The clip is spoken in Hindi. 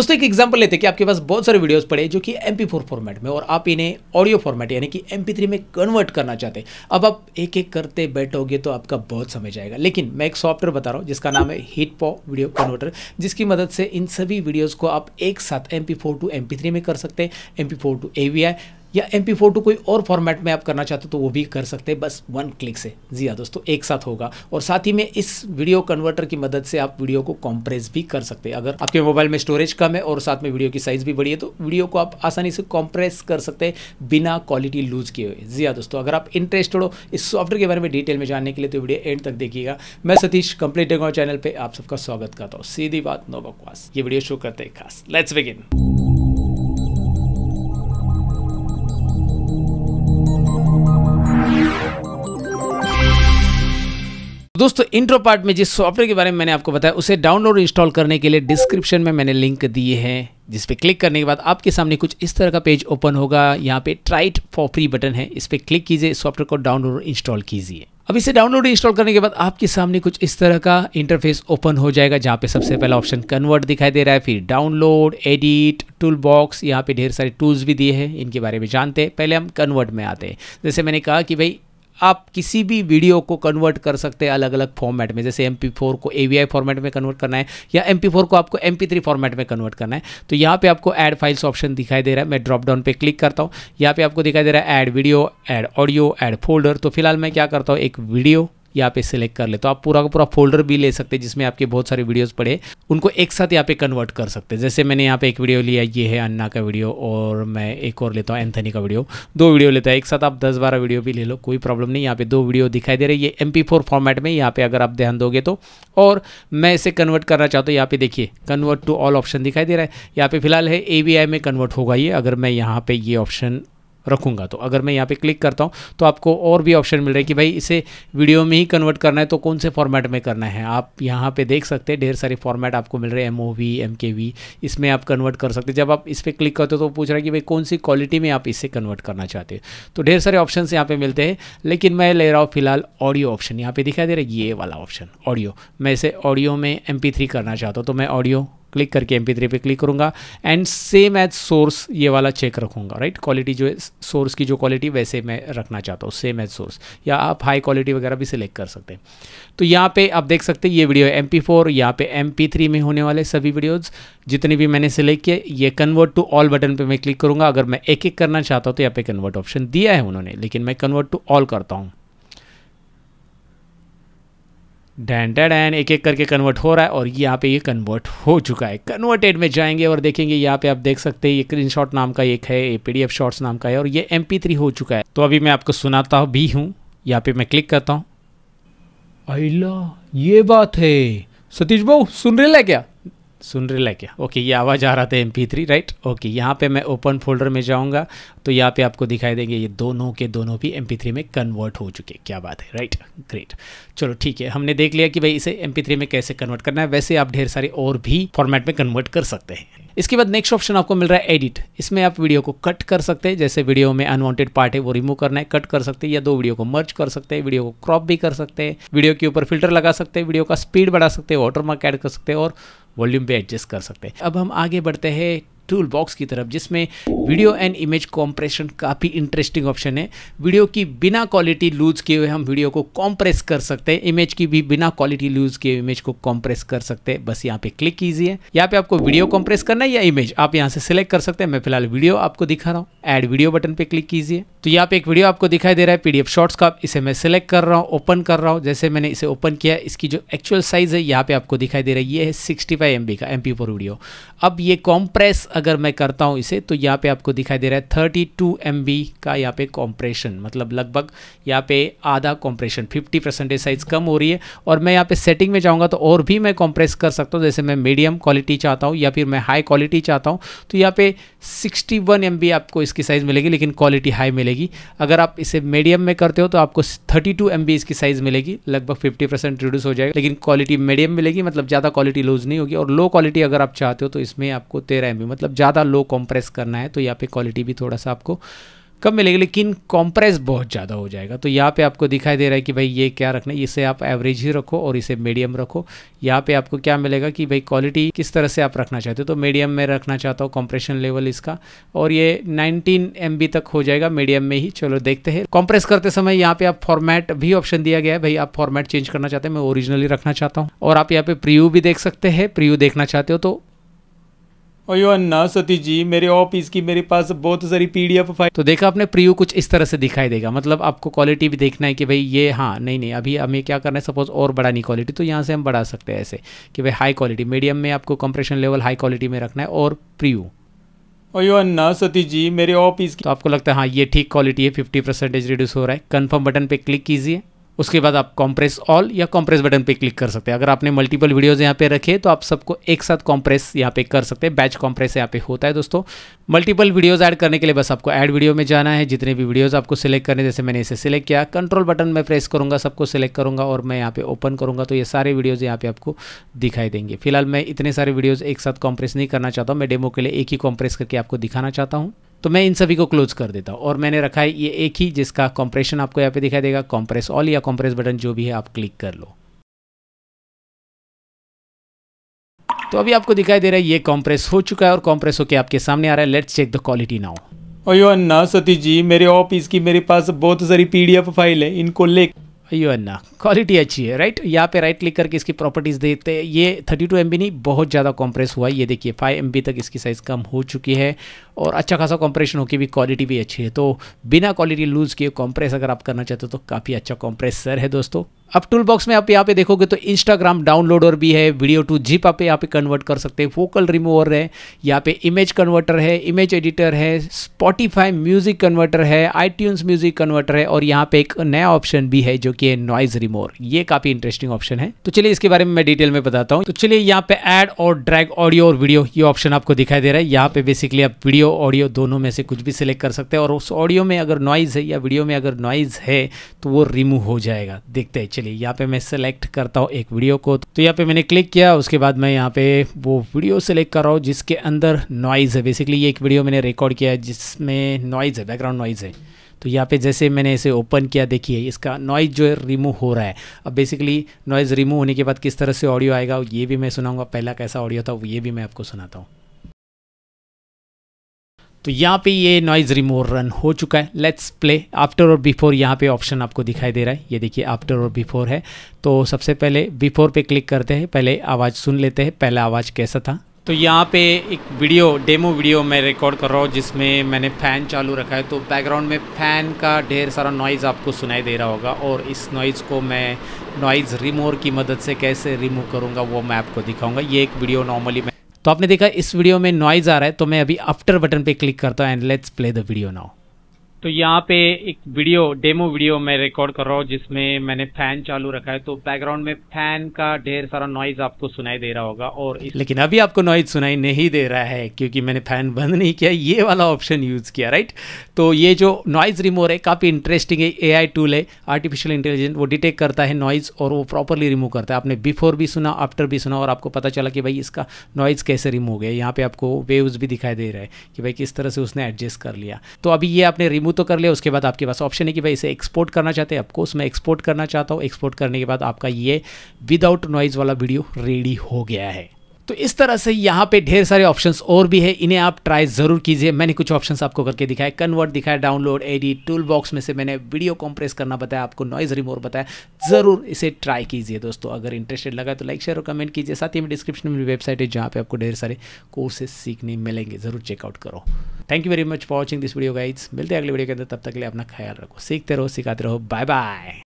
दोस्तों एक एग्जांपल लेते हैं कि आपके पास बहुत सारे वीडियोस पड़े जो कि एम फॉर्मेट में और आप इन्हें ऑडियो फॉर्मेट यानी कि एम में कन्वर्ट करना चाहते हैं अब आप एक एक करते बैठोगे तो आपका बहुत समय जाएगा लेकिन मैं एक सॉफ्टवेयर बता रहा हूँ जिसका नाम है हिट पॉ वीडियो कन्वर्टर जिसकी मदद से इन सभी वीडियोज़ को आप एक साथ एम टू एम में कर सकते हैं एम टू ए या एम पी फोर टू कोई और फॉर्मेट में आप करना चाहते हो तो वो भी कर सकते हैं बस वन क्लिक से जी हाँ दोस्तों एक साथ होगा और साथ ही में इस वीडियो कन्वर्टर की मदद से आप वीडियो को कॉम्प्रेस भी कर सकते हैं अगर आपके मोबाइल में स्टोरेज कम है और साथ में वीडियो की साइज़ भी बड़ी है तो वीडियो को आप आसानी से कॉम्प्रेस कर सकते हैं बिना क्वालिटी लूज़ किए हुए जी हाँ दोस्तों अगर आप इंटरेस्टेड हो इस सॉफ्टवेयर के बारे में डिटेल में जानने के लिए तो वीडियो एंड तक देखिएगा मैं सतीश कंप्लीट डेगा चैनल पर आप सबका स्वागत करता हूँ सीधी बात नो बकवास ये वीडियो शो करते हैं खास लेट्स बिगिन तो दोस्तों इंट्रो पार्ट में जिस सॉफ्टवेयर के बारे में मैंने आपको बताया उसे डाउनलोड इंस्टॉल करने के लिए डिस्क्रिप्शन में मैंने लिंक दिए हैं जिस पे क्लिक करने के बाद आपके सामने कुछ इस तरह का पेज ओपन होगा यहाँ पे ट्राइट फॉर फ्री बटन है इस पर क्लिक कीजिए सॉफ्टवेयर को डाउनलोड इंस्टॉल कीजिए अब इसे डाउनलोड इंस्टॉल करने के बाद आपके सामने कुछ इस तरह का इंटरफेस ओपन हो जाएगा जहाँ पे सबसे पहला ऑप्शन कन्वर्ट दिखाई दे रहा है फिर डाउनलोड एडिट टूल बॉक्स यहाँ पे ढेर सारे टूल्स भी दिए हैं इनके बारे में जानते हैं पहले हम कन्वर्ट में आते हैं जैसे मैंने कहा कि भाई आप किसी भी वीडियो को कन्वर्ट कर सकते हैं अलग अलग फॉर्मेट में जैसे एम को ए फॉर्मेट में कन्वर्ट करना है या एम को आपको एम फॉर्मेट में कन्वर्ट करना है तो यहाँ पे आपको ऐड फाइल्स ऑप्शन दिखाई दे रहा है मैं ड्रॉप डाउन पे क्लिक करता हूँ यहाँ पे आपको दिखाई दे रहा है add video add audio add folder तो फिलहाल मैं क्या करता हूँ एक वीडियो यहाँ पे सिलेक्ट कर ले तो आप पूरा का पूरा फोल्डर भी ले सकते हैं जिसमें आपके बहुत सारे वीडियोज़ पड़े उनको एक साथ यहाँ पे कन्वर्ट कर सकते हैं जैसे मैंने यहाँ पे एक वीडियो लिया ये है अन्ना का वीडियो और मैं एक और लेता हूँ एंथनी का वीडियो दो वीडियो लेता है एक साथ आप दस बारह वीडियो भी ले लो कोई प्रॉब्लम नहीं यहाँ पे दो वीडियो दिखाई दे रही ये एम फॉर्मेट में यहाँ पे अगर आप ध्यान दोगे तो और मैं इसे कन्वर्ट करना चाहता हूँ यहाँ पे देखिए कन्वर्ट टू ऑल ऑप्शन दिखाई दे रहा है यहाँ पे फिलहाल है ए में कन्वर्ट होगा ये अगर मैं यहाँ पे ये ऑप्शन रखूंगा तो अगर मैं यहाँ पे क्लिक करता हूँ तो आपको और भी ऑप्शन मिल रहे हैं कि भाई इसे वीडियो में ही कन्वर्ट करना है तो कौन से फॉर्मेट में करना है आप यहाँ पे देख सकते हैं ढेर सारे फॉर्मेट आपको मिल रहे हैं M O V M K V इसमें आप कन्वर्ट कर सकते हैं जब आप इस पर क्लिक करते हो तो पूछ रहा है कि भाई कौन सी क्वालिटी में आप इसे कन्वर्ट करना चाहते हो तो ढेर सारे ऑप्शन यहाँ पर मिलते हैं लेकिन मैं ले रहा हूँ फिलहाल ऑडियो ऑप्शन यहाँ पर दिखाई दे रहा है ये वाला ऑप्शन ऑडियो मैं इसे ऑडियो में एम करना चाहता हूँ तो मैं ऑडियो क्लिक करके एम पी पे क्लिक करूँगा एंड सेम एज सोर्स ये वाला चेक रखूँगा राइट क्वालिटी जो है सोर्स की जो क्वालिटी वैसे मैं रखना चाहता हूँ सेम एज सोर्स या आप हाई क्वालिटी वगैरह भी सिलेक्ट कर सकते हैं तो यहाँ पे आप देख सकते हैं ये वीडियो एम पी फोर यहाँ पे एम पी थ्री में होने वाले सभी वीडियोज़ जितने भी मैंने सिलेक्ट किए ये कन्वर्ट टू ऑल बटन पर मैं क्लिक करूँगा अगर मैं एक एक करना चाहता हूँ तो यहाँ पे कन्वर्ट ऑप्शन दिया है उन्होंने लेकिन मैं कन्वर्ट टू ऑल करता हूँ डैन एन एक एक करके कन्वर्ट हो रहा है और यहाँ पे ये कन्वर्ट हो चुका है कन्वर्टेड में जाएंगे और देखेंगे यहाँ पे आप देख सकते हैं ये स्क्रीन शॉट नाम का एक है ये पी शॉर्ट्स नाम का है और ये एम हो चुका है तो अभी मैं आपको सुनाता हूँ भी हूँ यहाँ पे मैं क्लिक करता हूँ अला ये बात है सतीश भाऊ सुन रहे क्या सुन रहे लाइक क्या ओके ये आवाज़ आ रहा था M P three right okay यहाँ पे मैं ओपन फोल्डर में जाऊँगा तो यहाँ पे आपको दिखाई देंगे ये दोनों के दोनों भी एम पी थ्री में कन्वर्ट हो चुके क्या बात है राइट ग्रेट चलो ठीक है हमने देख लिया कि भाई इसे एम पी थ्री में कैसे कन्वर्ट करना है वैसे आप ढेर सारे और भी फॉर्मेट में कन्वर्ट कर सकते हैं इसके बाद नेक्स्ट ऑप्शन आपको मिल रहा है एडिट इसमें आप वीडियो को कट कर सकते हैं जैसे वीडियो में अनवांटेड पार्ट है वो रिमूव करना है कट कर सकते हैं या दो वीडियो को मर्ज कर सकते हैं वीडियो को क्रॉप भी कर सकते हैं वीडियो के ऊपर फिल्टर लगा सकते हैं वीडियो का स्पीड बढ़ा सकते हैं वाटर मार्क ऐड कर सकते हैं और वॉल्यूम भी एडजस्ट कर सकते हैं अब हम आगे बढ़ते हैं टूल बॉक्स की तरफ जिसमें वीडियो एंड इमेज कॉम्प्रेशन काफ़ी इंटरेस्टिंग ऑप्शन है वीडियो की बिना क्वालिटी लूज़ किए हुए हम वीडियो को कॉम्प्रेस कर सकते हैं इमेज की भी बिना क्वालिटी लूज़ किए इमेज को कॉम्प्रेस कर सकते हैं बस यहाँ पे क्लिक कीजिए यहाँ पे आपको वीडियो कॉम्प्रेस करना है या इमेज आप यहाँ से सिलेक्ट कर सकते हैं मैं फिलहाल वीडियो आपको दिखा रहा हूँ एड वीडियो बटन पे क्लिक कीजिए तो यहाँ पे एक वीडियो आपको दिखाई दे रहा है पीडीएफ शॉर्ट्स का इसे मैं सिलेक्ट कर रहा हूँ ओपन कर रहा हूँ जैसे मैंने इसे ओपन किया इसकी जो एक्चुअल साइज है यहाँ पे आपको दिखाई दे रही है सिक्सटी फाइव एम का एम फोर वीडियो अब ये कॉम्प्रेस अगर मैं करता हूँ इसे तो यहाँ पे आपको दिखाई दे रहा है थर्टी टू एम बी का यहाँ पे कॉम्प्रेशन मतलब लगभग यहाँ पे आधा कॉम्प्रेशन फिफ्टी परसेंटेज साइज कम हो रही है और मैं यहाँ पे सेटिंग में जाऊँगा तो और भी मैं कॉम्प्रेस कर सकता हूँ जैसे मैं मीडियम क्वालिटी चाहता हूँ या फिर मैं हाई क्वालिटी चाहता हूँ तो यहाँ पे सिक्सटी वन एम बी आपको इसकी साइज़ मिलेगी लेकिन क्वालिटी हाई मिलेगी अगर आप इसे मीडियम में करते हो तो आपको थर्टी टू एम बी इसकी साइज़ मिलेगी लगभग फिफ्टी परसेंट रिड्यूस हो जाएगा लेकिन क्वालिटी मीडियम मिलेगी मतलब ज़्यादा क्वालिटी लूज नहीं होगी और लो क्वालिटी अगर आप चाहते हो तो इसमें आपको तेरह एम बी मतलब मतलब ज़्यादा लो कॉम्प्रेस करना है तो यहाँ पे क्वालिटी भी थोड़ा सा आपको कम मिलेगी लेकिन कॉम्प्रेस बहुत ज़्यादा हो जाएगा तो यहाँ पे आपको दिखाई दे रहा है कि भाई ये क्या रखना है इसे आप एवरेज ही रखो और इसे मीडियम रखो यहाँ पे आपको क्या मिलेगा कि भाई क्वालिटी किस तरह से आप रखना चाहते हो तो मीडियम में रखना चाहता हूँ कॉम्प्रेशन लेवल इसका और ये 19 एम तक हो जाएगा मीडियम में ही चलो देखते हैं कॉम्प्रेस करते समय यहाँ पे आप फॉर्मेट भी ऑप्शन दिया गया है भाई आप फॉर्मेट चेंज करना चाहते हैं मैं ओरिजिनली रखना चाहता हूँ और आप यहाँ पे प्रियू भी देख सकते हैं प्रियू देखना चाहते हो तो ओयो अन्ना सती जी मेरे ऑफिस की मेरे पास बहुत सारी पीडीएफ फाइल तो देखा आपने प्रियो कुछ इस तरह से दिखाई देगा मतलब आपको क्वालिटी भी देखना है कि भाई ये हाँ नहीं नहीं अभी हमें क्या करना है सपोज और बढ़ानी क्वालिटी तो यहाँ से हम बढ़ा सकते हैं ऐसे कि भाई हाई क्वालिटी मीडियम में आपको कंप्रेशन लेवल हाई क्वालिटी में रखना है और प्रियो ओयो अन्ना सती जी मेरे ऑफिस तो आपको लगता है हाँ ये ठीक क्वालिटी है फिफ्टी परसेंटेज रिड्यूस हो रहा है कन्फर्म बटन पर क्लिक कीजिए उसके बाद आप कॉम्प्रेस ऑल या कॉम्प्रेस बटन पे क्लिक कर सकते हैं अगर आपने मल्टीपल वीडियोज़ यहाँ पे रखे तो आप सबको एक साथ कॉम्प्रेस यहाँ पे कर सकते हैं बैच कॉम्प्रेस यहाँ पे होता है दोस्तों मल्टीपल वीडियोज ऐड करने के लिए बस आपको ऐड वीडियो में जाना है जितने भी वीडियोज़ आपको सिलेक्ट करने जैसे मैंने इसे सिलेक्ट किया कंट्रोल बटन मैं प्रेस करूँगा सबको सिलेक्ट करूँगा और मैं यहाँ पर ओपन करूँगा तो ये सारे वीडियोज़ यहाँ पर आपको दिखाई देंगे फिलहाल मैं इतने सारे वीडियोज़ एक साथ कॉम्प्रेस नहीं करना चाहता हूँ मैं डेमो के लिए एक ही कॉम्प्रेस करके आपको दिखाना चाहता हूँ तो मैं इन सभी को क्लोज कर देता हूँ और मैंने रखा है ये एक ही जिसका कॉम्प्रेशन आपको यहाँ पे दिखाई देगा कॉम्प्रेस ऑल या कॉम्प्रेस बटन जो भी है आप क्लिक कर लो तो अभी आपको दिखाई दे रहा है ये कॉम्प्रेस हो चुका है और कॉम्प्रेस होकर आपके सामने आ रहा है let's check the quality now अयो अन्ना सती जी मेरे ऑफिस की मेरे पास बहुत सारी पीडीएफ फाइल है इनको ले यू एन क्वालिटी अच्छी है राइट यहाँ पे राइट क्लिक करके इसकी प्रॉपर्टीज़ देते हैं ये 32 टू नहीं बहुत ज़्यादा कॉम्प्रेस हुआ है ये देखिए 5 एम तक इसकी साइज़ कम हो चुकी है और अच्छा खासा कॉम्प्रेशन होकर भी क्वालिटी भी अच्छी है तो बिना क्वालिटी लूज़ किए कॉम्प्रेस अगर आप करना चाहते हो तो काफ़ी अच्छा कॉम्प्रेसर है दोस्तों अब टूल बॉक्स में आप यहाँ पे देखोगे तो इंस्टाग्राम डाउनलोडर भी है वीडियो टू जिप आप यहाँ पे कन्वर्ट कर सकते हैं फोकल रिमूवर है यहाँ पे इमेज कन्वर्टर है इमेज एडिटर है स्पॉटिफाई म्यूजिक कन्वर्टर है आई म्यूजिक कन्वर्टर है और यहाँ पे एक नया ऑप्शन भी है जो कि है नॉइज रिमूवर ये काफ़ी इंटरेस्टिंग ऑप्शन है तो चलिए इसके बारे में मैं डिटेल में बताता हूँ तो चलिए यहाँ पे एड और ड्रैग ऑडियो और वीडियो ये ऑप्शन आपको दिखाई दे रहा है यहाँ पे बेसिकली आप वीडियो ऑडियो दोनों में से कुछ भी सिलेक्ट कर सकते हैं और उस ऑडियो में अगर नॉइज़ है या वीडियो में अगर नॉइज़ है तो वो रिमूव हो जाएगा देखते हैं चलिए यहाँ पे मैं सेलेक्ट करता हूँ एक वीडियो को तो यहाँ पे मैंने क्लिक किया उसके बाद मैं यहाँ पे वो वीडियो सेलेक्ट कर रहा हूँ जिसके अंदर नॉइज़ है बेसिकली ये एक वीडियो मैंने रिकॉर्ड किया है जिसमें नॉइज़ है बैकग्राउंड नॉइज़ है तो यहाँ पे जैसे मैंने इसे ओपन किया देखिए इसका नॉइज़ जो है रिमूव हो रहा है अब बेसिकली नॉइज़ रिमूव होने के बाद किस तरह से ऑडियो आएगा ये भी मैं सुनाऊँगा पहला कैसा ऑडियो था ये भी मैं आपको सुनाता हूँ तो यहाँ पे ये नॉइज़ रिमूवर रन हो चुका है लेट्स प्ले आफ्टर और बिफोर यहाँ पे ऑप्शन आपको दिखाई दे रहा है ये देखिए आफ्टर और बिफोर है तो सबसे पहले बिफोर पे क्लिक करते हैं पहले आवाज़ सुन लेते हैं पहला आवाज़ कैसा था तो यहाँ पे एक वीडियो डेमो वीडियो मैं रिकॉर्ड कर रहा हूँ जिसमें मैंने फ़ैन चालू रखा है तो बैकग्राउंड में फ़ैन का ढेर सारा नॉइज़ आपको सुनाई दे रहा होगा और इस नॉइज़ को मैं नॉइज़ रिमूवर की मदद से कैसे रिमूव करूँगा वो मैं आपको दिखाऊंगा ये एक वीडियो नॉर्मली मैं तो आपने देखा इस वीडियो में नॉइज़ आ रहा है तो मैं अभी आफ्टर बटन पे क्लिक करता हूँ and let's play the video now तो यहाँ पे एक वीडियो डेमो वीडियो मैं रिकॉर्ड कर रहा हूँ जिसमें मैंने फैन चालू रखा है तो बैकग्राउंड में फैन का ढेर सारा नॉइज आपको सुनाई दे रहा होगा और इस... लेकिन अभी आपको नॉइज सुनाई नहीं दे रहा है क्योंकि मैंने फैन बंद नहीं किया ये वाला ऑप्शन यूज किया राइट तो ये जो नॉइज रिमूवर है काफी इंटरेस्टिंग है ए टूल है आर्टिफिशियल इंटेलिजेंट वो डिटेक्ट करता है नॉइज और वो प्रॉपरली रिमूव करता है आपने बिफोर भी सुना आफ्टर भी सुना और आपको पता चला कि भाई इसका नॉइज कैसे रिमूव है यहाँ पे आपको वेव्स भी दिखाई दे रहा है कि भाई किस तरह से उसने एडजस्ट कर लिया तो अभी ये आपने रिमूव तो कर लिया उसके बाद आपके पास ऑप्शन है कि भाई इसे एक्सपोर्ट करना चाहते हैं अफकोर्स उसमें एक्सपोर्ट करना चाहता हूँ एक्सपोर्ट करने के बाद आपका ये विदाउट नॉइज़ वाला वीडियो रेडी हो गया है तो इस तरह से यहाँ पे ढेर सारे ऑप्शंस और भी है इन्हें आप ट्राई ज़रूर कीजिए मैंने कुछ ऑप्शंस आपको करके दिखाए कन्वर्ट दिखाया डाउनलोड एडिट टूल बॉक्स में से मैंने वीडियो कॉम्प्रेस करना बताया आपको नॉइज रिमोर बताया ज़रूर इसे ट्राई कीजिए दोस्तों अगर इंटरेस्टेड लगा तो लाइक शेयर और कमेंट कीजिए साथ ही में डिस्क्रिप्शन में वेबसाइट है जहाँ पर आपको ढेर सारे कोर्सेस सीखने मिलेंगे ज़रूर चेकआउट करो thank you very much for watching this video guys मिलते हैं अगले वीडियो के अंदर तब तक के लिए अपना ख्याल रखो सीखते रहो सिखाते रहो बाय बाय